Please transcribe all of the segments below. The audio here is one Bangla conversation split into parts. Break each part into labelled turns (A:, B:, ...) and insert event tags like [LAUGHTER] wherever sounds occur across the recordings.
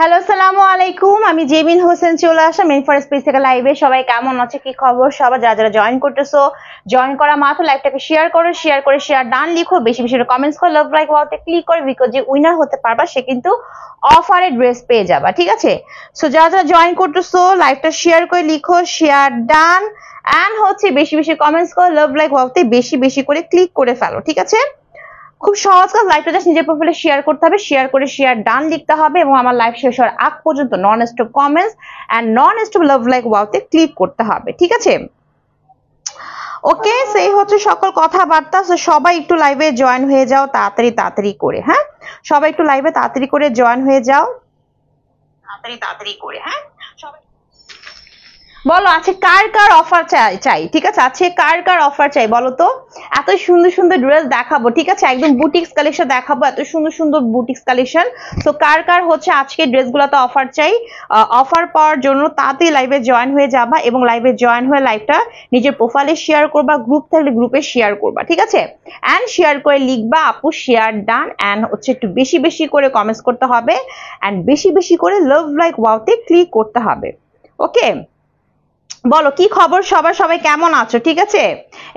A: হ্যালো সালামু আলাইকুম আমি জেমিন হোসেন চলে আসলাম ইনফার স্পেস থেকে লাইভে সবাই কেমন আছে কি খবর সবাই যারা যারা জয়েন করতেছো জয়েন করা মাত্র লাইভটাকে শেয়ার করো শেয়ার করে শেয়ার ডান লিখো বেশি বেশি কমেন্টস করো লাভ লাইক ওয়াওতে ক্লিক করে বিকজ যে উইনার হতে পারবা সে কিন্তু অফারে ড্রেস পেয়ে যাবা ঠিক আছে সো যারা যারা জয়েন করতেছো লাইভটা শেয়ার করে লিখো শেয়ার ডান অ্যান্ড হচ্ছে বেশি বেশি কমেন্টস করো লাভ লাইক ওয়াওতে বেশি বেশি করে ক্লিক করে ফেলো ঠিক আছে খুব সহজ কাজ লাইভটা জাস্ট নিজের প্রোফাইলে শেয়ার করতে হবে শেয়ার করে শেয়ার ডান লিখতে হবে এবং আমার লাইভ শেষ হওয়ার আগ পর্যন্ত non stop comments and non stop love like ওয়াওতে ক্লিক করতে হবে ঠিক আছে ওকে সেই হচ্ছে সকল কথাবার্তা সবাই একটু লাইভে জয়েন হয়ে যাও তাড়াতাড়ি তাড়াতাড়ি করে হ্যাঁ সবাই একটু লাইভে তাড়াতাড়ি করে জয়েন হয়ে যাও তাড়াতাড়ি তাড়াতাড়ি করে হ্যাঁ সবাই বলো আছে কার কার অফার চাই চাই ঠিক আছে আছে কার কার অফার চাই বলো তো এত সুন্দর সুন্দর ড্রেস দেখাবো ঠিক আছে একদম বুটিক্স কালেকশন দেখাবো এত সুন্দর সুন্দর বুটিক্স কালেকশন তো কার কার হচ্ছে আজকে ড্রেসগুলোতে অফার চাই অফার পাওয়ার জন্য তাতেই লাইভে জয়েন হয়ে যাবা এবং লাইভে জয়েন হয়ে লাইভটা নিজের প্রোফাইলে শেয়ার করবা গ্রুপ থাকলে গ্রুপে শেয়ার করবা ঠিক আছে অ্যান্ড শেয়ার করে লিখবা আপু শেয়ার ডান অ্যান্ড হচ্ছে একটু বেশি বেশি করে কমেন্টস করতে হবে অ্যান্ড বেশি বেশি করে লাভ লাইক ওয়াওতে ক্লিক করতে হবে ওকে বলো কি খবর সবাই সবাই কেমন আছো ঠিক আছে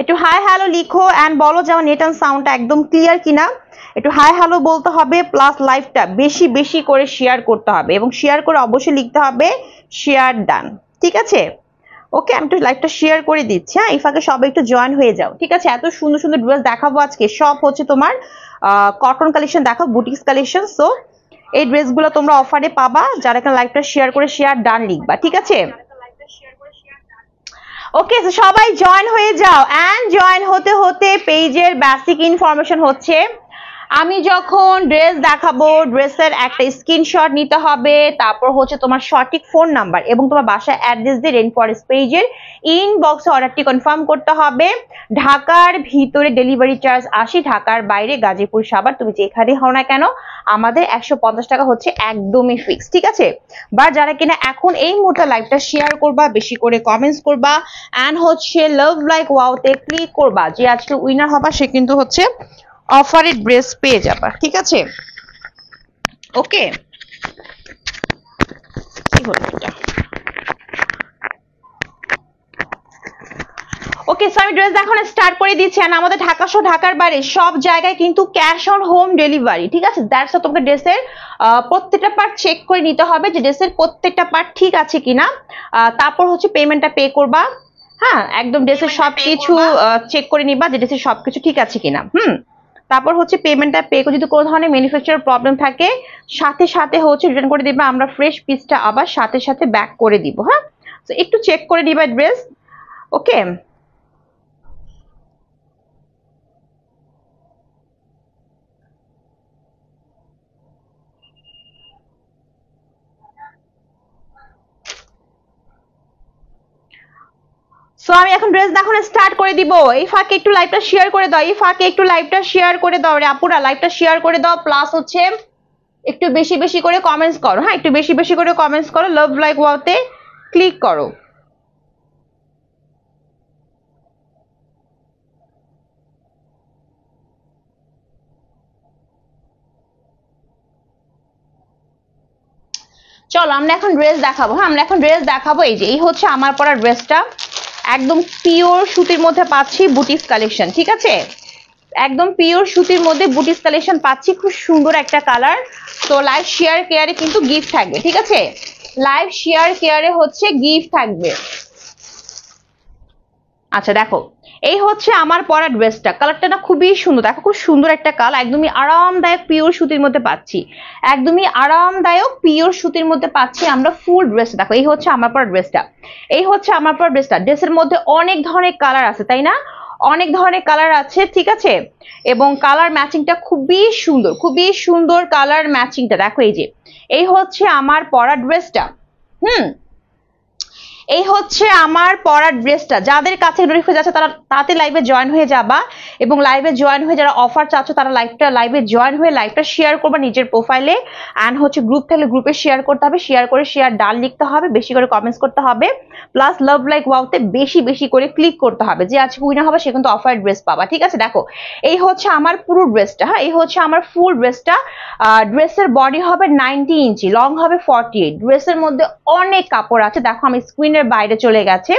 A: একটু হাই হ্যালো লিখো অ্যান্ড বলো যেমন নেটান সাউন্ডটা একদম ক্লিয়ার কিনা একটু হাই হ্যালো বলতে হবে প্লাস লাইভটা বেশি বেশি করে শেয়ার করতে হবে এবং শেয়ার করে অবশ্যই লিখতে হবে শেয়ার ডান ঠিক আছে ওকে আমি একটু লাইভটা শেয়ার করে দিচ্ছি হ্যাঁ ইফাকে সবাই একটু জয়েন হয়ে যাও ঠিক আছে এত সুন্দর সুন্দর ড্রেস দেখাবো আজকে সব হচ্ছে তোমার কটন কালেকশন দেখো বুটিক্স কালেকশন সো এই ড্রেসগুলো তোমরা অফারে পাবা যারা এখানে লাইভটা শেয়ার করে শেয়ার ডান লিখবা ঠিক আছে ওকে সবাই জয়েন হয়ে যাও অ্যান্ড জয়েন হতে হতে পেজের বেসিক ইনফরমেশন হচ্ছে আমি যখন ড্রেস দেখাবো ড্রেসের একটা স্ক্রিনশট নিতে হবে তারপর হচ্ছে তোমার সঠিক ফোন নাম্বার এবং তোমার বাসা অ্যাড্রেস দিয়ে রেন ফরেস্ট পেজের ইনবক্সে অর্ডারটি কনফার্ম করতে হবে ঢাকার ভিতরে ডেলিভারি চার্জ আসি ঢাকার বাইরে গাজীপুর সাবার তুমি যেখানে হও না কেন আমাদের একশো টাকা হচ্ছে একদমই ফিক্স ঠিক আছে বা যারা কিনা এখন এই মুহূর্তে লাইভটা শেয়ার করবা বেশি করে কমেন্টস করবা অ্যান্ড হচ্ছে লাভ লাইক ওয়াওতে ক্লিক করবা যে আজকে উইনার হবা সে কিন্তু হচ্ছে অফারের ড্রেস পেয়ে যাবা ঠিক আছে ওকে কি হলো এটা ওকে সো আমি ড্রেস এখন স্টার্ট করে দিচ্ছি আর আমাদের ঢাকা শো ঢাকার বাইরে সব জায়গায় কিন্তু ক্যাশ অন হোম ডেলিভারি ঠিক আছে দ্যাটস তোমাকে ড্রেসের প্রত্যেকটা পার্ট চেক করে নিতে হবে যে ড্রেসের প্রত্যেকটা পার্ট ঠিক আছে কিনা তারপর হচ্ছে পেমেন্টটা পে করবা হ্যাঁ একদম ড্রেসের সবকিছু চেক করে নিবা যে ড্রেসের সব কিছু ঠিক আছে কিনা হুম তারপর হচ্ছে পেমেন্টটা পে করে যদি কোনো ধরনের ম্যানুফ্যাকচার প্রবলেম থাকে সাথে সাথে হচ্ছে রিটার্ন করে দিবে আমরা ফ্রেশ পিসটা আবার সাথে সাথে ব্যাক করে দিব হ্যাঁ তো একটু চেক করে দিবা ড্রেস ওকে সো আমি এখন ড্রেস দেখানো স্টার্ট করে দিব এই ফাঁকে একটু লাইভটা শেয়ার করে দাও এই ফাঁকে একটু লাইভটা শেয়ার করে দাও রে আপুরা লাইভটা শেয়ার করে দাও প্লাস হচ্ছে একটু বেশি বেশি করে কমেন্টস করো হ্যাঁ একটু বেশি বেশি করে কমেন্টস করো লাভ লাইক ওয়াওতে ক্লিক করো চলো আমরা এখন ড্রেস দেখাবো হ্যাঁ আমরা এখন ড্রেস দেখাবো এই যে এই হচ্ছে আমার পরা ড্রেসটা একদম পিওর সুতির মধ্যে পাচ্ছি বুটিক্স কালেকশন ঠিক আছে একদম পিওর সুতির মধ্যে বুটিস কালেকশন পাচ্ছি খুব সুন্দর একটা কালার তো লাইভ শেয়ার কেয়ারে কিন্তু গিফট থাকবে ঠিক আছে লাইভ শেয়ার কেয়ারে হচ্ছে গিফট থাকবে আচ্ছা দেখো এই হচ্ছে আমার পরা ড্রেসটা কালারটা না খুবই সুন্দর দেখো খুব সুন্দর একটা কাল একদমই আরামদায়ক পিওর সুতির মধ্যে পাচ্ছি একদমই আরামদায়ক পিওর সুতির মধ্যে পাচ্ছি আমরা ফুল ড্রেস দেখো এই হচ্ছে আমার পরা ড্রেসটা এই হচ্ছে আমার পরা ড্রেসটা ড্রেসের মধ্যে অনেক ধরনের কালার আছে তাই না অনেক ধরনের কালার আছে ঠিক আছে এবং কালার ম্যাচিংটা খুবই সুন্দর খুবই সুন্দর কালার ম্যাচিংটা দেখো এই যে এই হচ্ছে আমার পরা ড্রেসটা হুম এই হচ্ছে আমার পরার ড্রেসটা যাদের কাছে হয়ে আছে তারা তাতে লাইভে জয়েন হয়ে যাবা এবং লাইভে জয়েন হয়ে যারা অফার চাচ্ছ তারা লাইভটা লাইভে জয়েন হয়ে লাইভটা শেয়ার করবা নিজের প্রোফাইলে অ্যান্ড হচ্ছে গ্রুপ থাকলে গ্রুপে শেয়ার করতে হবে শেয়ার করে শেয়ার ডাল লিখতে হবে বেশি করে কমেন্টস করতে হবে প্লাস লাভ লাইক ওয়াউতে বেশি বেশি করে ক্লিক করতে হবে যে আজকে উইনার হবে সে কিন্তু অফার ড্রেস পাবা ঠিক আছে দেখো এই হচ্ছে আমার পুরো ড্রেসটা হ্যাঁ এই হচ্ছে আমার ফুল ড্রেসটা ড্রেসের বডি হবে নাইনটি ইঞ্চি লং হবে ফর্টি এইট ড্রেসের মধ্যে অনেক কাপড় আছে দেখো আমি স্ক্রিনে শেডের বাইরে চলে গেছে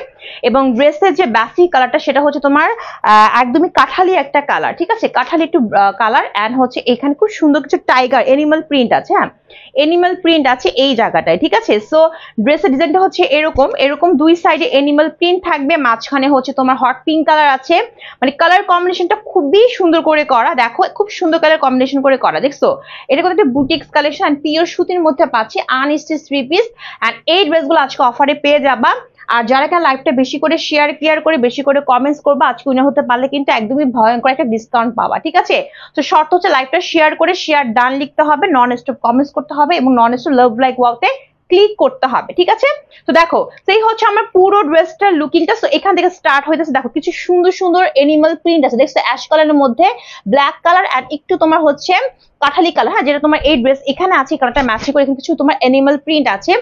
A: এবং ড্রেসের যে ব্যাসি কালারটা সেটা হচ্ছে তোমার একদমই কাঠালি একটা কালার ঠিক আছে কাঠালি একটু কালার অ্যান্ড হচ্ছে এখানে খুব সুন্দর কিছু টাইগার এনিমাল প্রিন্ট আছে হ্যাঁ এনিমাল প্রিন্ট আছে এই জায়গাটায় ঠিক আছে সো ড্রেসের ডিজাইনটা হচ্ছে এরকম এরকম দুই সাইডে এনিমাল প্রিন্ট থাকবে মাঝখানে হচ্ছে তোমার হট পিঙ্ক কালার আছে মানে কালার কম্বিনেশনটা খুবই সুন্দর করে করা দেখো খুব সুন্দর কালার কম্বিনেশন করে করা দেখছো এটা কিন্তু একটা বুটিক্স কালেকশন পিওর সুতির মধ্যে পাচ্ছি আনস্টিচ থ্রি পিস অ্যান্ড এই ড্রেসগুলো আজকে অফারে পেয়ে যাবা আর যারা কিনা লাইভটা বেশি করে শেয়ার কেয়ার করে বেশি করে কমেন্টস করবে আজকে উনি হতে পারলে কিন্তু একদমই ভয়ঙ্কর একটা ডিসকাউন্ট পাবা ঠিক আছে তো শর্ত হচ্ছে লাইভটা শেয়ার করে শেয়ার ডান লিখতে হবে নন স্টপ কমেন্টস করতে হবে এবং নন স্টপ লাভ লাইক ওয়াকে ক্লিক করতে হবে ঠিক আছে তো দেখো সেই হচ্ছে আমার পুরো ড্রেসটার লুকিংটা সো এখান থেকে স্টার্ট হইতেছে দেখো কিছু সুন্দর সুন্দর এনিমাল প্রিন্ট আছে দেখছো অ্যাশ কালারের মধ্যে ব্ল্যাক কালার অ্যান্ড একটু তোমার হচ্ছে কাঠালি কালার হ্যাঁ যেটা তোমার এই ড্রেস এখানে আছে কালারটা ম্যাচ করে এখানে কিছু তোমার এনিমাল প্রিন্ট আছে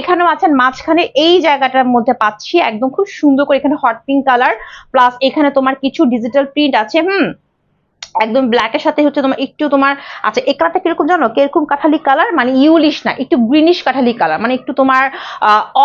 A: এখানেও আছে মাঝখানে এই জায়গাটার মধ্যে পাচ্ছি একদম খুব সুন্দর করে এখানে হট পিঙ্ক কালার প্লাস এখানে তোমার কিছু ডিজিটাল প্রিন্ট আছে হুম একদম ব্ল্যাকের সাথে হচ্ছে তোমার একটু তোমার আচ্ছা এই কালারটা কিরকম জানো কিরকম কাঠালি কালার মানে ইউলিশ না একটু গ্রিনিশ কাঠালি কালার মানে একটু তোমার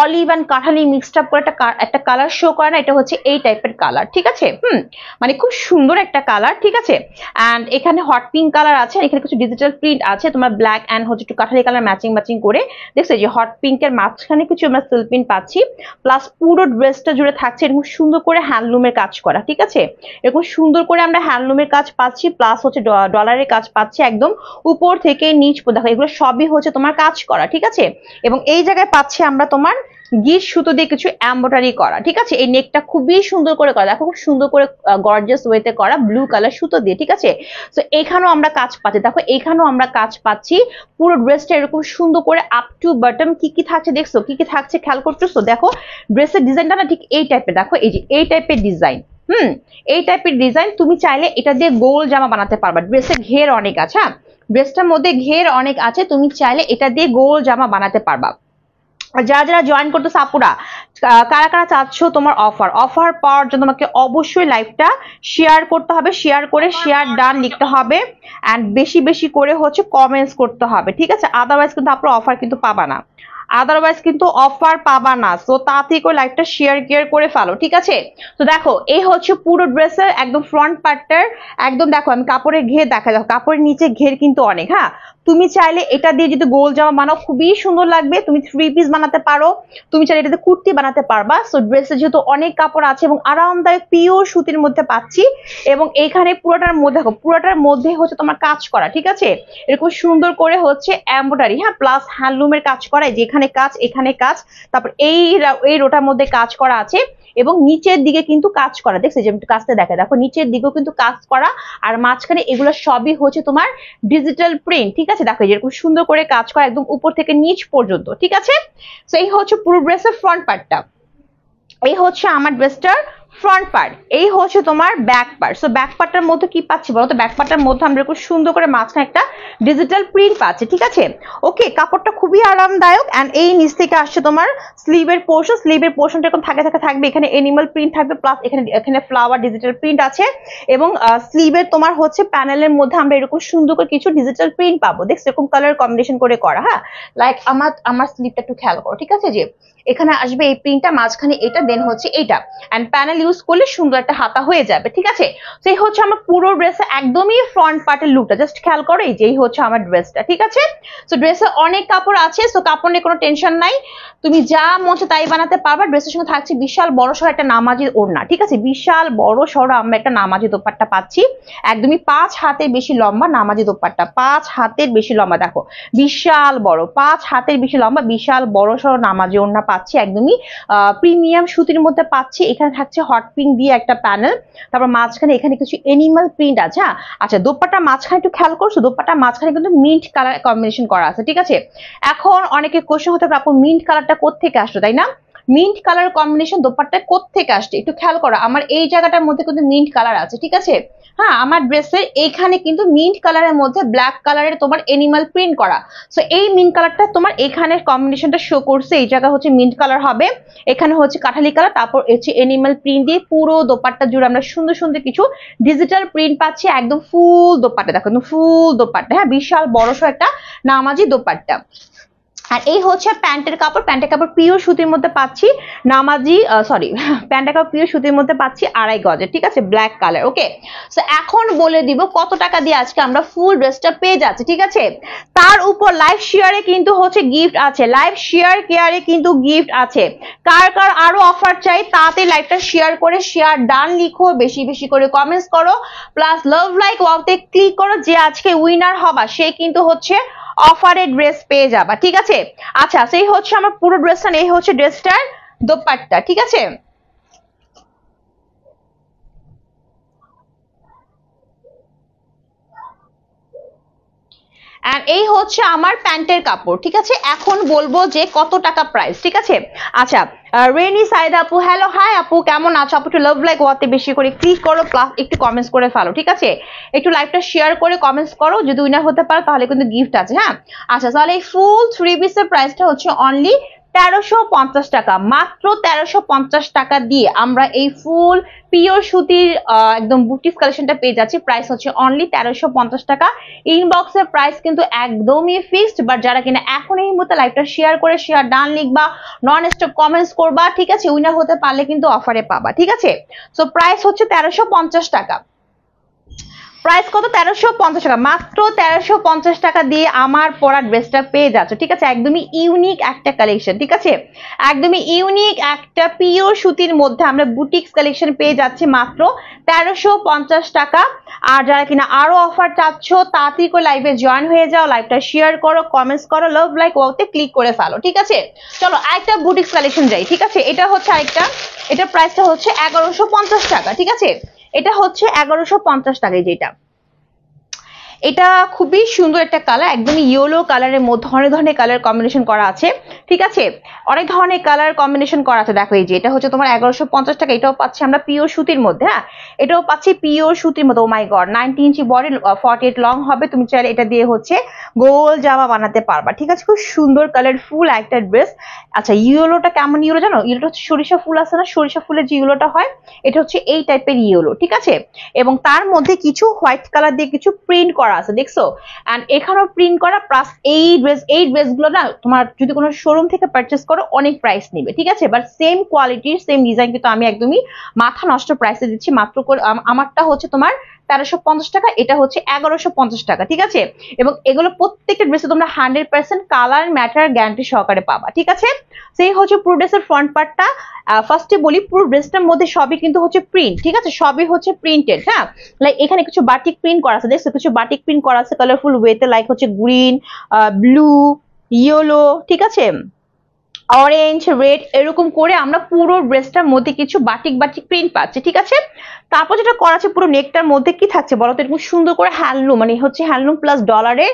A: অলিভ অ্যান্ড কাঠালি মিক্সড আপ করে একটা কালার শো করে না এটা হচ্ছে এই টাইপের কালার ঠিক আছে হুম মানে খুব সুন্দর একটা কালার ঠিক আছে অ্যান্ড এখানে হট পিঙ্ক কালার আছে এখানে কিছু ডিজিটাল প্রিন্ট আছে তোমার ব্ল্যাক অ্যান্ড হচ্ছে একটু কাঠালি কালার ম্যাচিং ম্যাচিং করে দেখছো যে হট পিঙ্কের মাঝখানে কিছু আমরা সিল্পিন পাচ্ছি প্লাস পুরো ড্রেসটা জুড়ে থাকছে এরকম সুন্দর করে হ্যান্ডলুমের কাজ করা ঠিক আছে এরকম সুন্দর করে আমরা হ্যান্ডলুমের কাজ পাচ্ছি পাচ্ছি প্লাস হচ্ছে ডলারের কাজ পাচ্ছি একদম উপর থেকে নিচ দেখো এগুলো সবই হচ্ছে তোমার কাজ করা ঠিক আছে এবং এই জায়গায় পাচ্ছি আমরা তোমার গির সুতো দিয়ে কিছু অ্যাম্বোটারি করা ঠিক আছে এই নেকটা খুবই সুন্দর করে করা দেখো খুব সুন্দর করে গর্জাস ওয়েতে করা ব্লু কালার সুতো দিয়ে ঠিক আছে তো এখানেও আমরা কাজ পাচ্ছি দেখো এখানেও আমরা কাজ পাচ্ছি পুরো ড্রেসটা এরকম সুন্দর করে আপ টু বাটন কি কি থাকছে দেখছো কি কি থাকছে খেয়াল করছো দেখো ড্রেসের ডিজাইনটা না ঠিক এই টাইপের দেখো এই যে এই টাইপের ডিজাইন হুম এই টাইপের ডিজাইন তুমি চাইলে এটা দিয়ে গোল জামা বানাতে পারবা ড্রেসে ঘের অনেক আছে হ্যাঁ ড্রেসটার মধ্যে ঘের অনেক আছে তুমি চাইলে এটা দিয়ে গোল জামা বানাতে পারবা যারা যারা জয়েন করতো সাপুরা কারা কারা চাচ্ছ তোমার অফার অফার পাওয়ার জন্য তোমাকে অবশ্যই লাইভটা শেয়ার করতে হবে শেয়ার করে শেয়ার ডান লিখতে হবে অ্যান্ড বেশি বেশি করে হচ্ছে কমেন্টস করতে হবে ঠিক আছে আদারওয়াইজ কিন্তু আপনার অফার কিন্তু পাবা না আদারওয়াইজ কিন্তু অফার পাবা না সো তাতে করে লাইকটা শেয়ার কেয়ার করে ফেলো ঠিক আছে তো দেখো এই হচ্ছে পুরো ড্রেসের একদম ফ্রন্ট পার্টটার একদম দেখো আমি কাপড়ের ঘের দেখা যাও কাপড়ের নিচে ঘের কিন্তু অনেক হ্যাঁ তুমি চাইলে এটা দিয়ে যদি গোল জামা বানাও খুবই সুন্দর লাগবে তুমি থ্রি পিস বানাতে পারো তুমি চাইলে এটাতে কুর্তি বানাতে পারবা সো ড্রেসে যেহেতু অনেক কাপড় আছে এবং আরামদায়ক পিওর সুতির মধ্যে পাচ্ছি এবং এখানে পুরোটার মধ্যে দেখো পুরোটার মধ্যে হচ্ছে তোমার কাজ করা ঠিক আছে এরকম সুন্দর করে হচ্ছে এম্বয়ডারি হ্যাঁ প্লাস হ্যান্ডলুমের কাজ করা যেখানে কাজ এখানে কাজ তারপর এই এই রোটার মধ্যে কাজ করা আছে এবং নিচের দিকে কিন্তু কাজ করা দেখছি যে কাজটা দেখে দেখো নিচের দিকেও কিন্তু কাজ করা আর মাঝখানে এগুলো সবই হচ্ছে তোমার ডিজিটাল প্রিন্ট ঠিক আছে দেখো যেরকম সুন্দর করে কাজ করা একদম উপর থেকে নিচ পর্যন্ত ঠিক আছে তো এই হচ্ছে পুরো ড্রেসের ফ্রন্ট পার্টটা এই হচ্ছে আমার ড্রেসটার ফ্রন্ট পার্ট এই হচ্ছে তোমার ব্যাক পার্ট সো ব্যাক পার্টটার মধ্যে কি পাচ্ছি বলো তো ব্যাক পার্টটার মধ্যে আমরা খুব সুন্দর করে মাঝখানে একটা ডিজিটাল প্রিন্ট পাচ্ছি ঠিক আছে ওকে কাপড়টা খুবই আরামদায়ক অ্যান্ড এই নিচ থেকে আসছে তোমার স্লিভের পোর্শন স্লিভের পোর্শনটা এরকম থাকে থাকে থাকবে এখানে এনিমাল প্রিন্ট থাকবে প্লাস এখানে এখানে ফ্লাওয়ার ডিজিটাল প্রিন্ট আছে এবং স্লিভের তোমার হচ্ছে প্যানেলের মধ্যে আমরা এরকম সুন্দর করে কিছু ডিজিটাল প্রিন্ট পাবো দেখছো এরকম কালার কম্বিনেশন করে করা হ্যাঁ লাইক আমার আমার স্লিভটা একটু খেয়াল করো ঠিক আছে যে এখানে আসবে এই প্রিন্টটা মাঝখানে এটা দেন হচ্ছে এটা অ্যান্ড প্যানেল ইউজ করলে সুন্দর একটা হাতা হয়ে যাবে ঠিক আছে সেই হচ্ছে আমার পুরো ড্রেসে একদমই ফ্রন্ট পার্টের লুকটা জাস্ট খেয়াল করো এই যেই হচ্ছে আমার ড্রেসটা ঠিক আছে সো ড্রেসে অনেক কাপড় আছে সো কাপড় নিয়ে কোনো টেনশন নাই তুমি যা মনে তাই বানাতে পারবা ড্রেসের সঙ্গে থাকছে বিশাল বড় সড়ো একটা নামাজি ওড়না ঠিক আছে বিশাল বড় সড়ো আমরা একটা নামাজি দোপাট্টা পাচ্ছি একদমই পাঁচ হাতের বেশি লম্বা নামাজি দোপাট্টা পাঁচ হাতের বেশি লম্বা দেখো বিশাল বড় পাঁচ হাতের বেশি লম্বা বিশাল বড় সড়ো নামাজি ওড়না পাচ্ছি একদমই প্রিমিয়াম সুতির মধ্যে পাচ্ছি এখানে থাকছে হট পিঙ্ক দিয়ে একটা প্যানেল তারপর মাঝখানে এখানে কিছু এনিমাল প্রিন্ট আছে হ্যাঁ? আচ্ছা দোপাটা মাঝখানে একটু খেয়াল করছো দোপাটা মাঝখানে কিন্তু মিন্ট কালার কম্বিনেশন করা আছে ঠিক আছে এখন অনেকে কোশ্চেন হতে পারে আপু মিন্ট কালারটা কোথেকে আসলো তাই না মিন্ট কালার কম্বিনেশন দোপাট্টা কোথেকে আসছে একটু খেয়াল করো আমার এই জায়গাটার মধ্যে কিন্তু মিন্ট কালার আছে ঠিক আছে হ্যাঁ আমার ড্রেসের এইখানে কিন্তু মিন্ট কালারের মধ্যে ব্ল্যাক কালারের তোমার এনিমাল প্রিন্ট করা সো এই মিন্ট কালারটা তোমার এখানে কম্বিনেশনটা শো করছে এই জায়গা হচ্ছে মিন্ট কালার হবে এখানে হচ্ছে কাঠালি কালার তারপর হচ্ছে এনিমাল প্রিন্ট দিয়ে পুরো দোপাট্টা জুড়ে আমরা সুন্দর সুন্দর কিছু ডিজিটাল প্রিন্ট পাচ্ছি একদম ফুল দোপাট্টা দেখো ফুল দোপাট্টা হ্যাঁ বিশাল বড়সড় একটা নামাজি দোপাট্টা আর এই হচ্ছে প্যান্টের কাপড় প্যান্টের কাপড় পিওর সুতির মধ্যে পাচ্ছি নামাজি সরি [LAUGHS] প্যান্টের কাপড় পিওর সুতির মধ্যে পাচ্ছি আড়াই গজের ঠিক আছে ব্ল্যাক কালার ওকে সো এখন বলে দিব কত টাকা দিয়ে আজকে আমরা ফুল ড্রেসটা পেয়ে যাচ্ছি ঠিক আছে তার উপর লাইভ শেয়ারে কিন্তু হচ্ছে গিফট আছে লাইভ শেয়ার কেয়ারে কিন্তু গিফট আছে কার কার আরো অফার চাই তাতে লাইভটা শেয়ার করে শেয়ার ডান লিখো বেশি বেশি করে কমেন্টস করো প্লাস লাভ লাইক ওয়াওতে ক্লিক করো যে আজকে উইনার হবা সে কিন্তু হচ্ছে অফারে ড্রেস পেয়ে যাবা ঠিক আছে আচ্ছা সেই হচ্ছে আমার পুরো ড্রেসটা নেই হচ্ছে ড্রেসটার দোপাট্টা ঠিক আছে অ্যান্ড এই হচ্ছে আমার প্যান্টের কাপড় ঠিক আছে এখন বলবো যে কত টাকা প্রাইস ঠিক আছে আচ্ছা রেনি সাইদ আপু হ্যালো হাই আপু কেমন আছো আপু একটু লাভ লাইক ওয়াতে বেশি করে ক্লিক করো প্লাস একটু কমেন্টস করে ফেলো ঠিক আছে একটু লাইভটা শেয়ার করে কমেন্টস করো যদি উইনার হতে পারো তাহলে কিন্তু গিফট আছে হ্যাঁ আচ্ছা তাহলে এই ফুল থ্রি পিসের প্রাইসটা হচ্ছে অনলি তেরোশো পঞ্চাশ টাকা মাত্র তেরোশো পঞ্চাশ টাকা দিয়ে আমরা এই ফুল পিওর সুতির একদম বুটিক কালেকশনটা পেয়ে যাচ্ছি প্রাইস হচ্ছে অনলি তেরোশো পঞ্চাশ টাকা ইনবক্সের প্রাইস কিন্তু একদমই ফিক্সড বাট যারা কিনা এখন এই মুহূর্তে লাইভটা শেয়ার করে শেয়ার ডান লিখবা নন স্টপ কমেন্টস করবা ঠিক আছে উইনার হতে পারলে কিন্তু অফারে পাবা ঠিক আছে সো প্রাইস হচ্ছে তেরোশো পঞ্চাশ টাকা প্রাইস কত তেরোশো পঞ্চাশ টাকা মাত্র তেরোশো পঞ্চাশ টাকা দিয়ে আমার পরা ড্রেসটা পেয়ে যাচ্ছ ঠিক আছে একদমই ইউনিক একটা কালেকশন ঠিক আছে একদমই ইউনিক একটা পিওর সুতির মধ্যে আমরা বুটিক্স কালেকশন পেয়ে যাচ্ছি মাত্র তেরোশো পঞ্চাশ টাকা আর যারা কিনা আরও অফার চাচ্ছ তাড়াতাড়ি করে লাইভে জয়েন হয়ে যাও লাইভটা শেয়ার করো কমেন্টস করো লাভ লাইক ওতে ক্লিক করে ফেলো ঠিক আছে চলো আরেকটা বুটিক্স কালেকশন যাই ঠিক আছে এটা হচ্ছে আরেকটা এটার প্রাইসটা হচ্ছে এগারোশো টাকা ঠিক আছে এটা হচ্ছে এগারোশো পঞ্চাশ টাকায় যেটা এটা খুবই সুন্দর একটা কালার একদমই ইয়েলো কালারের মধ্যে অনেক ধরনের কালার কম্বিনেশন করা আছে ঠিক আছে অনেক ধরনের কালার কম্বিনেশন করা আছে দেখো এই যে এটা হচ্ছে তোমার এগারোশো পঞ্চাশ টাকা এটাও পাচ্ছি আমরা পিওর সুতির মধ্যে হ্যাঁ এটাও পাচ্ছি পিওর সুতির মধ্যে oh my god ninety inch body forty eight long হবে তুমি চাইলে এটা দিয়ে হচ্ছে গোল জামা বানাতে পারবা ঠিক আছে খুব সুন্দর কালারফুল একটা ড্রেস আচ্ছা ইয়েলোটা কেমন ইয়েলো জানো ইয়েলোটা হচ্ছে সরিষা ফুল আছে না সরিষা ফুলের যে ইয়েলোটা হয় এটা হচ্ছে এই টাইপের ইয়েলো ঠিক আছে এবং তার মধ্যে কিছু হোয়াইট কালার দিয়ে কিছু প্রিন্ট করা করা আছে দেখছো এন্ড এখানেও প্রিন্ট করা প্লাস এই ড্রেস এই ড্রেসগুলো না তোমার যদি কোনো শোরুম থেকে পারচেস করো অনেক প্রাইস নেবে ঠিক আছে বাট সেম কোয়ালিটির সেম ডিজাইন কিন্তু আমি একদমই মাথা নষ্ট প্রাইসে দিচ্ছি মাত্র আমারটা হচ্ছে তোমার তেরোশো টাকা এটা হচ্ছে এগারোশো টাকা ঠিক আছে এবং এগুলো প্রত্যেকটা ড্রেসে তোমরা hundred percent colour matter guarantee সহকারে পাবা ঠিক আছে সেই হচ্ছে পুরো ড্রেসের ফ্রন্ট পার্টটা ফার্স্টে বলি পুরো ড্রেসটার মধ্যে সবই কিন্তু হচ্ছে প্রিন্ট ঠিক আছে সবই হচ্ছে প্রিন্টেড হ্যাঁ লাইক এখানে কিছু বাটিক প্রিন্ট করা আছে দেখছো কিছু বাটিক প্রিন্ট করা আছে কালারফুল ওয়েতে লাইক হচ্ছে গ্রিন ব্লু ইয়েলো ঠিক আছে অরেঞ্জ রেড এরকম করে আমরা পুরো ড্রেসটার মধ্যে কিছু বাটিক বাটিক প্রিন্ট পাচ্ছি ঠিক আছে তারপর যেটা করা আছে পুরো নেকটার মধ্যে কি থাকছে বলো তো এরকম সুন্দর করে হ্যান্ডলুম মানে হচ্ছে হ্যান্ডলুম প্লাস ডলারের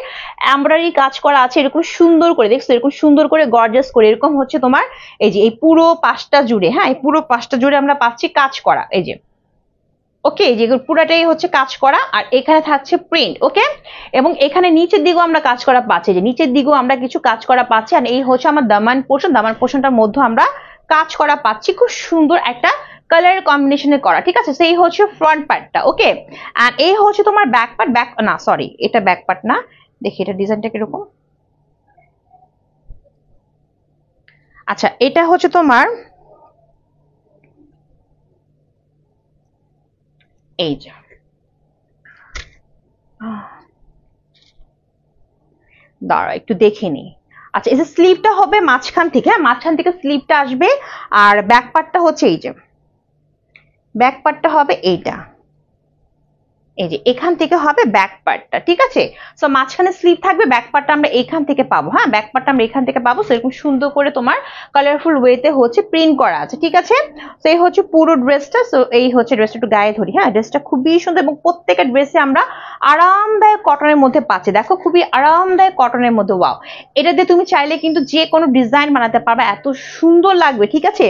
A: এমব্রয়ডারি কাজ করা আছে এরকম সুন্দর করে দেখছো এরকম সুন্দর করে গর্জাস করে এরকম হচ্ছে তোমার এই যে এই পুরো পাশটা জুড়ে হ্যাঁ এই পুরো পাশটা জুড়ে আমরা পাচ্ছি কাজ করা এই যে ওকে যেগুলো পুরাটাই হচ্ছে কাজ করা আর এখানে থাকছে প্রিন্ট ওকে এবং এখানে নিচের দিকেও আমরা কাজ করা পাচ্ছি যে নিচের দিকেও আমরা কিছু কাজ করা পাচ্ছি আর এই হচ্ছে আমার দামান পোর্শন দামান পোর্শনটার মধ্যে আমরা কাজ করা পাচ্ছি খুব সুন্দর একটা কালার কম্বিনেশনে করা ঠিক আছে সেই হচ্ছে ফ্রন্ট পার্টটা ওকে আর এই হচ্ছে তোমার ব্যাক পার্ট ব্যাক না সরি এটা ব্যাক পার্ট না দেখি এটা ডিজাইনটা কিরকম আচ্ছা এটা হচ্ছে তোমার এই যে ah. দাঁড়া একটু দেখে নি আচ্ছা এই যে স্লিপটা হবে মাঝখান থেকে হ্যাঁ মাঝখান থেকে স্লিপটা আসবে আর ব্যাক পার্টটা হচ্ছে এই যে ব্যাক পার্টটা হবে এইটা এই যে এখান থেকে হবে ব্যাক পার্টটা ঠিক আছে সো মাঝখানে স্লিপ থাকবে ব্যাক পার্টটা আমরা এখান থেকে পাবো হ্যাঁ ব্যাক পার্টটা আমরা এখান থেকে পাবো সো এরকম সুন্দর করে তোমার কালারফুল ওয়েতে হচ্ছে প্রিন্ট করা আছে ঠিক আছে সো এই হচ্ছে পুরো ড্রেসটা সো এই হচ্ছে ড্রেসটা একটু গায়ে ধরি হ্যাঁ ড্রেসটা খুবই সুন্দর এবং প্রত্যেকটা ড্রেসে আমরা আরামদায়ক কটনের মধ্যে পাচ্ছি দেখো খুবই আরামদায়ক কটনের মধ্যে ওয়াও এটা দিয়ে তুমি চাইলে কিন্তু যে কোনো ডিজাইন বানাতে পারবে এত সুন্দর লাগবে ঠিক আছে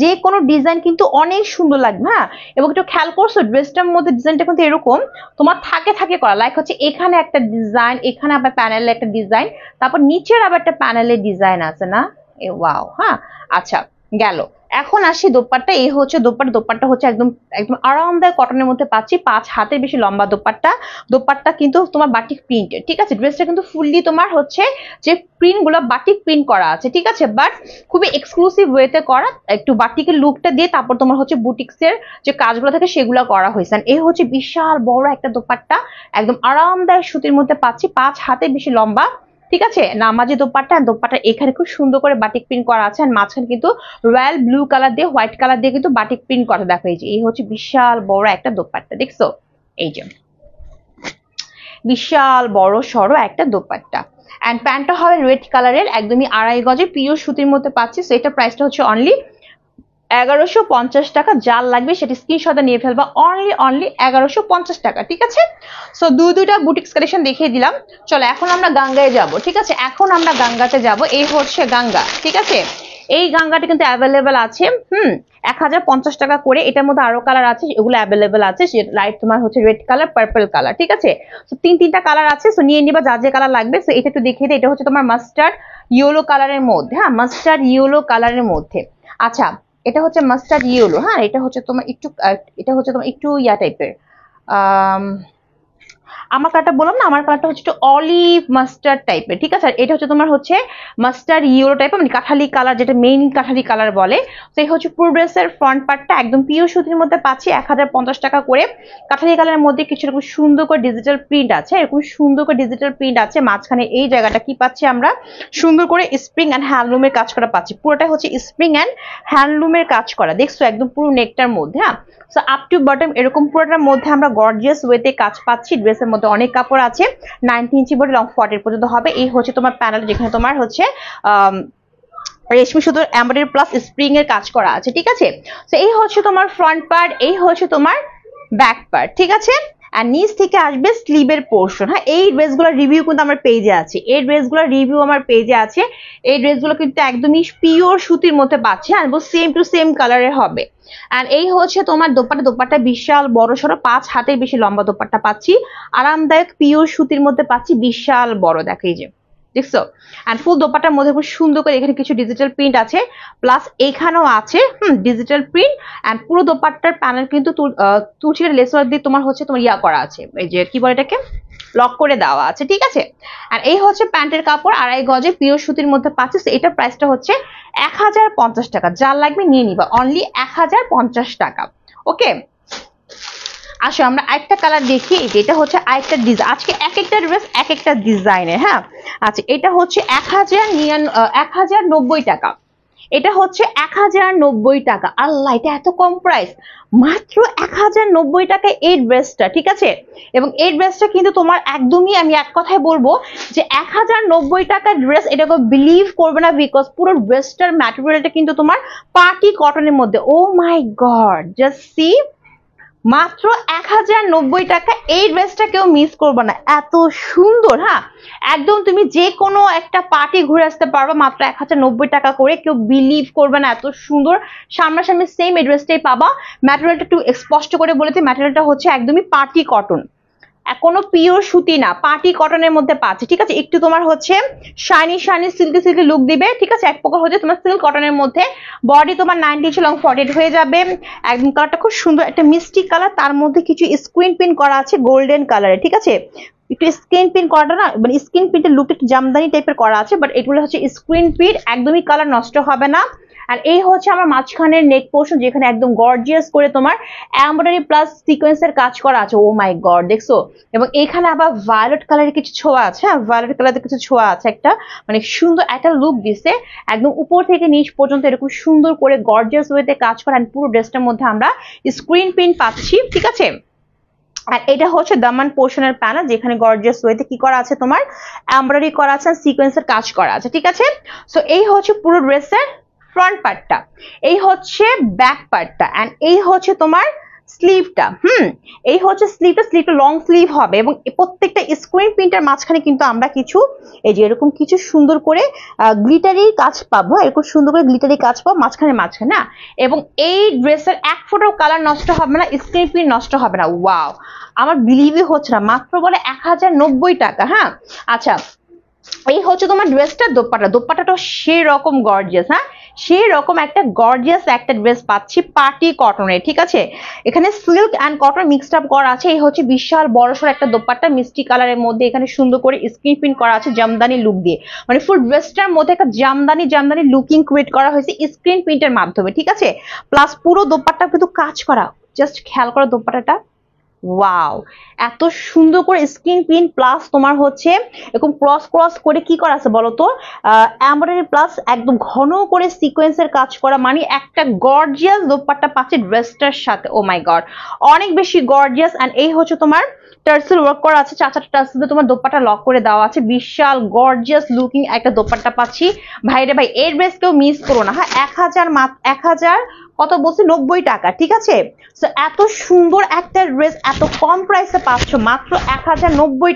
A: যে কোনো ডিজাইন কিন্তু অনেক সুন্দর লাগবে হ্যাঁ এবং একটু খেয়াল করছো ড্রেসটার মধ্যে ডিজাইনটা কিন্তু এরকম তোমার থাকে থাকে করা লাইক হচ্ছে এখানে একটা ডিজাইন এখানে আবার প্যানেলে একটা ডিজাইন তারপর নিচের আবার একটা প্যানেলের ডিজাইন আছে না এ ওয়াও হ্যাঁ আচ্ছা গেল এখন আসি দোপাট্টা এই হচ্ছে দোপাট দোপাটটা হচ্ছে একদম একদম আরামদায়ক কটনের মধ্যে পাচ্ছি পাঁচ হাতের বেশি লম্বা দোপাট্টা দোপাট্টা কিন্তু তোমার বাটিক প্রিন্ট ঠিক আছে ড্রেসটা কিন্তু ফুললি তোমার হচ্ছে যে প্রিন্টগুলো বাটিক প্রিন্ট করা আছে ঠিক আছে বাট খুবই এক্সক্লুসিভ ওয়েতে করা একটু বাটিকের লুকটা দিয়ে তারপর তোমার হচ্ছে বুটিক্সের যে কাজগুলো থাকে সেগুলো করা হয়েছে এই হচ্ছে বিশাল বড় একটা দোপাট্টা একদম আরামদায়ক সুতির মধ্যে পাচ্ছি পাঁচ হাতে বেশি লম্বা ঠিক আছে নামাজি দোপাটা দোপাটা এখানে খুব সুন্দর করে বাটিক প্রিন্ট করা আছে আর মাঝখানে কিন্তু রয়্যাল ব্লু কালার দিয়ে হোয়াইট কালার দিয়ে কিন্তু বাটিক প্রিন্ট করা দেখা এই যে এই হচ্ছে বিশাল বড় একটা দোপাট্টা দেখছো এই যে বিশাল বড় সরো একটা দোপাট্টা অ্যান্ড প্যান্টটা হবে রেড কালারের একদমই আড়াই গজের পিওর সুতির মধ্যে পাচ্ছি সো এটা প্রাইসটা হচ্ছে অনলি এগারোশো পঞ্চাশ টাকা জাল লাগবে সেটি স্ক্রিনশটে নিয়ে ফেলবা অনলি অনলি এগারোশো পঞ্চাশ টাকা ঠিক আছে সো দু দুইটা বুটিক্স কালেকশন দেখিয়ে দিলাম চলো এখন আমরা গাঙ্গায় যাব ঠিক আছে এখন আমরা গাঙ্গাতে যাব এই হচ্ছে গাঙ্গা ঠিক আছে এই গাঙ্গাটি কিন্তু অ্যাভেলেবেল আছে হুম এক টাকা করে এটার মধ্যে আরো কালার আছে এগুলো অ্যাভেলেবেল আছে লাইট তোমার হচ্ছে রেড কালার পার্পল কালার ঠিক আছে তো তিন তিনটা কালার আছে সো নিয়ে নিবা যা যে কালার লাগবে সো এটা একটু দেখিয়ে দিই এটা হচ্ছে তোমার মাস্টার্ড ইয়েলো কালারের মধ্যে হ্যাঁ মাস্টার্ড ইয়েলো কালারের মধ্যে আচ্ছা এটা হচ্ছে মাস্টার্ড ইয়েলো হ্যাঁ এটা হচ্ছে তোমার একটু এটা হচ্ছে তোমার একটু ইয়া টাইপের আহ আমার কালারটা বললাম না আমার কালারটা হচ্ছে অলিভ মাস্টার্ড টাইপের ঠিক আছে এটা হচ্ছে তোমার হচ্ছে মাস্টার্ড ইউরো টাইপের মানে কাঁঠালি কালার যেটা মেইন কাঠালি কালার বলে তো এই হচ্ছে পুরো ড্রেসের ফ্রন্ট পার্টটা একদম পিওর সুতির মধ্যে পাচ্ছি এক টাকা করে কাঁঠালি কালারের মধ্যে কিছু এরকম সুন্দর করে ডিজিটাল প্রিন্ট আছে এরকম সুন্দর করে ডিজিটাল প্রিন্ট আছে মাঝখানে এই জায়গাটা কি পাচ্ছি আমরা সুন্দর করে স্প্রিং অ্যান্ড হ্যান্ডলুমের কাজ করা পাচ্ছি পুরোটা হচ্ছে স্প্রিং অ্যান্ড হ্যান্ডলুমের কাজ করা দেখছো একদম পুরো নেকটার মধ্যে হ্যাঁ সো আপ টু বটম এরকম পুরোটার মধ্যে আমরা গর্জিয়াস ওয়েতে কাজ পাচ্ছি ড্রেসের মধ্যে মধ্যে অনেক কাপড় আছে নাইনটি ইঞ্চি বডি লং ফর্টির পর্যন্ত হবে এই হচ্ছে তোমার প্যানেল যেখানে তোমার হচ্ছে রেশমি শুধু এমব্রয়ডারি প্লাস স্প্রিং এর কাজ করা আছে ঠিক আছে তো এই হচ্ছে তোমার ফ্রন্ট পার্ট এই হচ্ছে তোমার ব্যাক পার্ট ঠিক আছে আর নিচ থেকে আসবে স্লিভের পোর্শন হ্যাঁ এই ড্রেসগুলোর রিভিউ কিন্তু আমার পেজে আছে এই ড্রেসগুলোর রিভিউ আমার পেজে আছে এই ড্রেসগুলো কিন্তু একদমই পিওর সুতির মধ্যে পাচ্ছে আর সেম টু সেম কালারের হবে আর এই হচ্ছে তোমার দোপাটা দোপাটা বিশাল বড় সড়ো পাঁচ হাতের বেশি লম্বা দোপাটা পাচ্ছি আরামদায়ক পিওর সুতির মধ্যে পাচ্ছি বিশাল বড় দেখে যে দেখছো অ্যান্ড ফুল দোপাটার মধ্যে খুব সুন্দর করে এখানে কিছু ডিজিটাল প্রিন্ট আছে প্লাস এখানেও আছে হুম ডিজিটাল প্রিন্ট অ্যান্ড পুরো দোপাট্টার প্যানেল কিন্তু তুলসির লেসওয়ার দিয়ে তোমার হচ্ছে তোমার ইয়া করা আছে এই যে কি বলে এটাকে লক করে দেওয়া আছে ঠিক আছে আর এই হচ্ছে প্যান্টের কাপড় আড়াই গজে পিওর সুতির মধ্যে পাচ্ছিস এটা প্রাইসটা হচ্ছে এক টাকা যার লাগবে নিয়ে নিবা অনলি এক টাকা ওকে আসো আমরা একটা কালার দেখি এটা হচ্ছে আরেকটা ডিজাইন আজকে এক একটা ড্রেস এক একটা ডিজাইনের হ্যাঁ আচ্ছা এটা হচ্ছে এক হাজার নিয়ান এক হাজার নব্বই টাকা এটা হচ্ছে এক হাজার নব্বই টাকা আল্লাহ এটা এত কম প্রাইস মাত্র এক হাজার নব্বই টাকা এই ড্রেসটা ঠিক আছে এবং এই ড্রেসটা কিন্তু তোমার একদমই আমি এক কথায় বলবো যে এক হাজার নব্বই টাকার ড্রেস এটাকে বিলিভ করবে না বিকজ পুরো ড্রেসটার ম্যাটেরিয়ালটা কিন্তু তোমার পার্টি কটনের মধ্যে oh my god just see মাত্র এক হাজার নব্বই টাকা এই ড্রেসটা কেউ মিস করবে না এত সুন্দর হ্যাঁ একদম তুমি যে কোনো একটা পার্টি ঘুরে আসতে পারবা মাত্র এক হাজার নব্বই টাকা করে কেউ বিলিভ করবে না এত সুন্দর সামনাসামনি সেম এই ড্রেসটাই পাবা ম্যাটেরিয়ালটা একটু স্পষ্ট করে বলেছে ম্যাটেরিয়ালটা হচ্ছে একদমই পার্টি কটন কোনো পিওর সুতি না পাটি কটনের মধ্যে পাচ্ছে ঠিক আছে একটু তোমার হচ্ছে shiny shiny silky silky look দিবে ঠিক আছে এক প্রকার হচ্ছে তোমার সিল্ক কটনের মধ্যে বডি তোমার নাইনটি ইঞ্চি লং ফর্টেড হয়ে যাবে একদম কালারটা খুব সুন্দর একটা মিষ্টি কালার তার মধ্যে কিছু স্ক্রিন প্রিন্ট করা আছে গোল্ডেন কালারে ঠিক আছে একটু স্ক্রিন প্রিন্ট করাটা না মানে স্ক্রিন প্রিন্টের লুকটা একটু জামদানি টাইপের করা আছে বাট এগুলো হচ্ছে স্ক্রিন প্রিন্ট একদমই কালার নষ্ট হবে না আর এই হচ্ছে আমার মাঝখানের নেক পোর্শন যেখানে একদম গর্জিয়াস করে তোমার এমব্রয়ডারি প্লাস সিকোয়েন্সের কাজ করা আছে ও মাই গড দেখছো এবং এখানে আবার ভায়োলেট কালারের কিছু ছোঁয়া আছে হ্যাঁ ভায়োলেট কালারের কিছু ছোঁয়া আছে একটা মানে সুন্দর একটা লুক দিছে একদম উপর থেকে নিচ পর্যন্ত এরকম সুন্দর করে গর্জিয়াস ওয়েতে কাজ করা পুরো ড্রেসটার মধ্যে আমরা স্ক্রিন প্রিন্ট পাচ্ছি ঠিক আছে আর এটা হচ্ছে দমান পোর্শনের প্যানেল যেখানে গর্জিয়াস ওয়েতে কি করা আছে তোমার এমব্রয়ডারি করা আছে সিকোয়েন্সের কাজ করা আছে ঠিক আছে সো এই হচ্ছে পুরো ড্রেসের ফ্রন্ট পার্টটা এই হচ্ছে ব্যাক পার্টটা অ্যান্ড এই হচ্ছে তোমার স্লিভটা হুম এই হচ্ছে স্লিভটা স্লিভটা লং স্লিভ হবে এবং প্রত্যেকটা স্ক্রিন প্রিন্টার মাঝখানে কিন্তু আমরা কিছু এই যে এরকম কিছু সুন্দর করে গ্লিটারি কাজ পাবো এরকম সুন্দর করে গ্লিটারি কাজ পাবো মাঝখানে মাঝখানে না এবং এই ড্রেসের এক ফোঁটাও কালার নষ্ট হবে না স্ক্রিন প্রিন্ট নষ্ট হবে না ওয়াও আমার বিলিভই হচ্ছে না মাত্র বলে এক টাকা হ্যাঁ আচ্ছা এই হচ্ছে তোমার ড্রেসটা দোপাটা দোপাটাটা সেই রকম গর্জিয়াস হ্যাঁ সেই রকম একটা গর্জিয়াস একটা ড্রেস পাচ্ছি পার্টি কটনের ঠিক আছে এখানে silk and cotton mixed up করা আছে এই হচ্ছে বিশাল বড়সড় একটা দোপাট্টা মিষ্টি কালারের মধ্যে এখানে সুন্দর করে স্ক্রিন প্রিন্ট করা আছে জামদানি লুক দিয়ে মানে ফুল ড্রেসটার মধ্যে একটা জামদানি জামদানি লুকিং ক্রিয়েট করা হয়েছে স্ক্রিন প্রিন্টের মাধ্যমে ঠিক আছে প্লাস পুরো দোপাট্টা কিন্তু কাজ করা জাস্ট খেয়াল করো দোপাটাটা ওয়াও এত সুন্দর করে স্ক্রিন প্রিন্ট প্লাস তোমার হচ্ছে এরকম ক্রস ক্রস করে কি করা আছে বলতো এমব্রয়ডারি প্লাস একদম ঘন করে সিকোয়েন্সের কাজ করা মানে একটা গর্জিয়াস দোপাট্টা পাচ্ছে ড্রেসটার সাথে ও মাই গড অনেক বেশি গর্জিয়াস অ্যান্ড এই হচ্ছে তোমার টার্সেল ওয়ার্ক করা আছে চার চারটা তোমার দোপাট্টা লক করে দেওয়া আছে বিশাল গর্জিয়াস লুকিং একটা দোপাট্টা পাচ্ছি ভাইরে ভাই এর ড্রেস কেউ মিস করো না হ্যাঁ এক হাজার মাত্র এক হাজার কত বলছি নব্বই টাকা ঠিক আছে সো এত সুন্দর একটা ড্রেস এত কম প্রাইসে পাচ্ছ মাত্র এক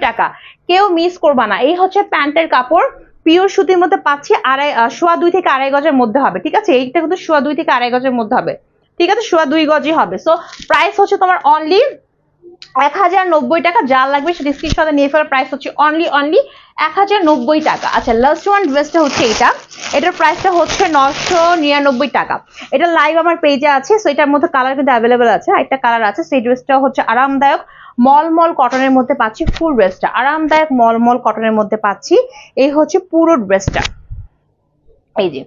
A: টাকা কেউ মিস করবা না এই হচ্ছে প্যান্টের কাপড় পিওর সুতির মধ্যে পাচ্ছি আড়াই সোয়া দুই থেকে আড়াই গজের মধ্যে হবে ঠিক আছে এইটা কিন্তু সোয়া দুই থেকে আড়াই গজের মধ্যে হবে ঠিক আছে সোয়া দুই গজই হবে সো প্রাইস হচ্ছে তোমার অনলি এক হাজার নব্বই টাকা যা লাগবে সেটা স্ক্রিনশটে নিয়ে ফেলার প্রাইস হচ্ছে অনলি অনলি এক হাজার নব্বই টাকা আচ্ছা লাস্ট ওয়ান ড্রেসটা হচ্ছে এটা এটার প্রাইসটা হচ্ছে নশো নিরানব্বই টাকা এটা লাইভ আমার পেজে আছে সো এটার মধ্যে কালার কিন্তু অ্যাভেলেবেল আছে একটা কালার আছে সেই ড্রেসটা হচ্ছে আরামদায়ক মলমল কটনের মধ্যে পাচ্ছি ফুল ড্রেসটা আরামদায়ক মলমল কটনের মধ্যে পাচ্ছি এই হচ্ছে পুরো ড্রেসটা এই যে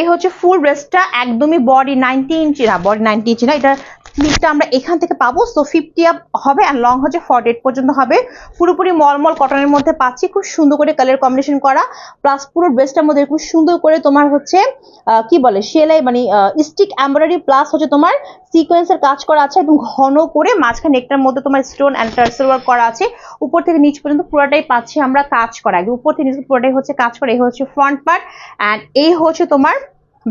A: এই হচ্ছে ফুল ড্রেসটা একদমই বডি নাইনটি ইঞ্চি না বডি নাইনটি ইঞ্চি না এটা স্লিপটা আমরা এখান থেকে পাবো সো ফিফটি আপ হবে আর লং হচ্ছে ফর্টি পর্যন্ত হবে পুরোপুরি মলমল কটনের মধ্যে পাচ্ছি খুব সুন্দর করে কালার কম্বিনেশন করা প্লাস পুরো ড্রেসটার মধ্যে খুব সুন্দর করে তোমার হচ্ছে কি বলে সেলাই মানে স্টিক এমব্রয়ডারি প্লাস হচ্ছে তোমার সিকোয়েন্সের কাজ করা আছে একদম ঘন করে মাঝখানে একটার মধ্যে তোমার স্টোন অ্যান্ড টার্সেল ওয়ার্ক করা আছে উপর থেকে নিচ পর্যন্ত পুরোটাই পাচ্ছি আমরা কাজ করা উপর থেকে নিচ পুরোটাই হচ্ছে কাজ করা এই হচ্ছে ফ্রন্ট পার্ট অ্যান্ড এই হচ্ছে তোমার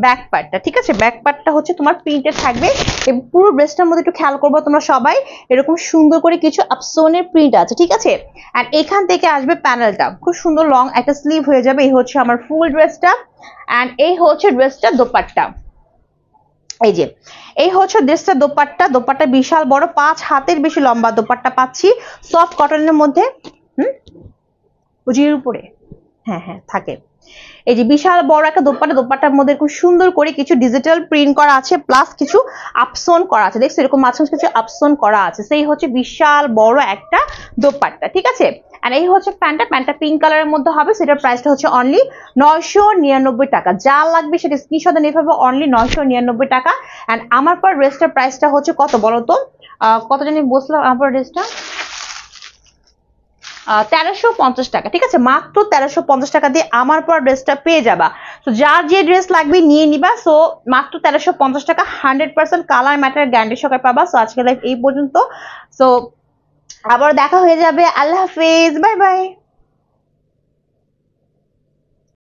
A: ব্যাক পার্টটা ঠিক আছে ব্যাক পার্টটা হচ্ছে তোমার প্রিন্টেড থাকবে এবং পুরো ড্রেসটার মধ্যে একটু খেয়াল করবো তোমরা সবাই এরকম সুন্দর করে কিছু আপসোনের প্রিন্ট আছে ঠিক আছে আর এখান থেকে আসবে প্যানেলটা খুব সুন্দর লং একটা স্লিভ হয়ে যাবে এই হচ্ছে আমার ফুল ড্রেসটা অ্যান্ড এই হচ্ছে ড্রেসটা দোপাট্টা এই যে এই হচ্ছে দেশটা দোপাট্টা দোপাট্টা বিশাল বড় পাঁচ হাতের বেশি লম্বা দোপাট্টা পাচ্ছি সফট কটনের মধ্যে হম উজির উপরে হ্যাঁ হ্যাঁ থাকে এই যে বিশাল বড় একটা দোপাটা দোপাটার মধ্যে খুব সুন্দর করে কিছু ডিজিটাল প্রিন্ট করা আছে প্লাস কিছু আপসন করা আছে দেখছো এরকম মাঝখানে কিছু আপসন করা আছে সেই হচ্ছে বিশাল বড় একটা দোপাট্টা ঠিক আছে আর এই হচ্ছে প্যান্টটা প্যান্টটা পিঙ্ক কালারের মধ্যে হবে সেটার প্রাইসটা হচ্ছে অনলি নয়শো নিরানব্বই টাকা যা লাগবে সেটা স্ক্রিনশটে নিয়ে পাবো অনলি নয়শো নিরানব্বই টাকা অ্যান্ড আমার পর ড্রেসটার প্রাইসটা হচ্ছে কত বলো তো কত জানি বসলাম আমার ড্রেসটা তেরোশো পঞ্চাশ টাকা ঠিক আছে মাত্র তেরোশো পঞ্চাশ টাকা দিয়ে আমার পর ড্রেসটা পেয়ে যাবা তো যার যে ড্রেস লাগবে নিয়ে নিবা সো মাত্র তেরোশো পঞ্চাশ টাকা hundred percent colour matter guarantee সকাল পাবা সো আজকে লাইফ এই পর্যন্ত সো আবার দেখা হয়ে যাবে আল্লাহ হাফেজ বাই বাই